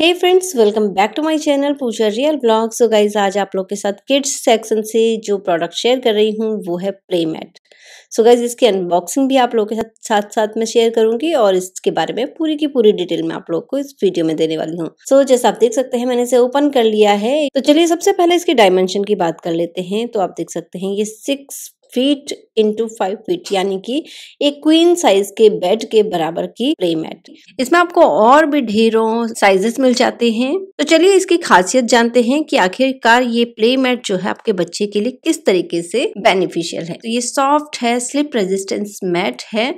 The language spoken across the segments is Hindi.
hey friends welcome back to my channel Pooja real blog so guys आज आप लोग के साथ किड्स सेक्शन से जो प्रोडक्ट शेयर कर रही हूँ वो है प्ले मैट सो गाइज इसकी अनबॉक्सिंग भी आप लोगों के साथ साथ साथ में शेयर करूंगी और इसके बारे में पूरी की पूरी डिटेल में आप लोग को इस वीडियो में देने वाली हूँ सो so, जैसा आप देख सकते हैं मैंने इसे ओपन कर लिया है तो चलिए सबसे पहले इसके डायमेंशन की बात कर लेते हैं तो आप देख सकते हैं ये six feet into five feet यानी कि एक क्वीन साइज के बेड के बराबर की प्ले मैट इसमें आपको और भी ढेरों साइजेस मिल जाते हैं तो चलिए इसकी खासियत जानते हैं कि आखिरकार ये प्ले मैट जो है आपके बच्चे के लिए किस तरीके से बेनिफिशियल है तो ये सॉफ्ट है स्लिप रेजिस्टेंस मैट है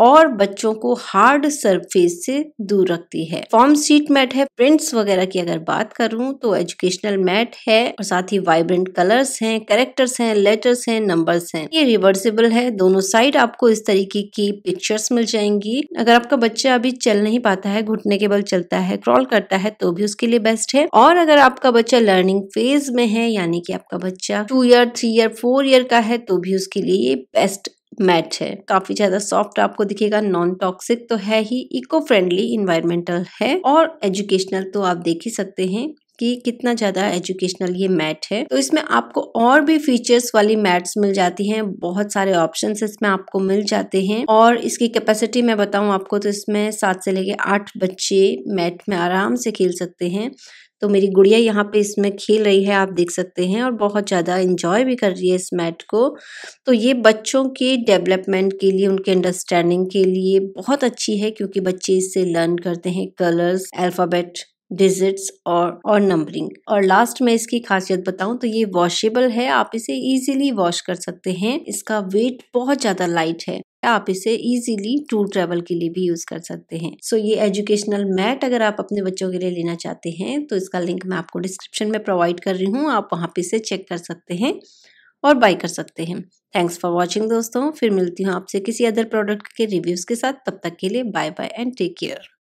और बच्चों को हार्ड सरफेस से दूर रखती है फॉर्म सीट मैट है प्रिंट्स वगैरह की अगर बात करूं तो एजुकेशनल मैट है और साथ ही वाइब्रेंट कलर्स हैं कैरेक्टर्स हैं लेटर्स हैं नंबर्स हैं ये रिवर्सिबल है दोनों साइड आपको इस तरीके की पिक्चर्स मिल जाएंगी अगर आपका बच्चा अभी चल नहीं पाता है घुटने के बल चलता है क्रॉल करता है तो भी उसके लिए बेस्ट है और अगर आपका बच्चा लर्निंग फेज में है यानी की आपका बच्चा two year three year four year का है तो भी उसके लिए ये बेस्ट मैट है काफी ज्यादा सॉफ्ट आपको दिखेगा नॉन टॉक्सिक तो है ही इको फ्रेंडली इन्वायरमेंटल है और एजुकेशनल तो आप देख ही सकते हैं कि कितना ज़्यादा एजुकेशनल ये मैट है तो इसमें आपको और भी फीचर्स वाली मैट्स मिल जाती हैं बहुत सारे ऑप्शन इसमें आपको मिल जाते हैं और इसकी कैपेसिटी मैं बताऊं आपको तो इसमें सात से लेके आठ बच्चे मैट में आराम से खेल सकते हैं तो मेरी गुड़िया यहाँ पे इसमें खेल रही है आप देख सकते हैं और बहुत ज़्यादा इंजॉय भी कर रही है इस मैट को तो ये बच्चों के डेवलपमेंट के लिए उनके अंडरस्टैंडिंग के लिए बहुत अच्छी है क्योंकि बच्चे इससे लर्न करते हैं कलर्स अल्फ़ाबेट डिजिट्स और और नंबरिंग और लास्ट में इसकी खासियत बताऊं तो ये वॉशेबल है आप इसे इजीली वॉश कर सकते हैं इसका वेट बहुत ज़्यादा लाइट है आप इसे इजीली टूर ट्रेवल के लिए भी यूज कर सकते हैं सो so, ये एजुकेशनल मैट अगर आप अपने बच्चों के लिए लेना चाहते हैं तो इसका लिंक मैं आपको डिस्क्रिप्शन में प्रोवाइड कर रही हूँ आप वहाँ पे इसे चेक कर सकते हैं और बाय कर सकते हैं थैंक्स फॉर वॉचिंग दोस्तों फिर मिलती हूँ आपसे किसी अदर प्रोडक्ट के रिव्यूज़ के साथ तब तक के लिए bye bye and take care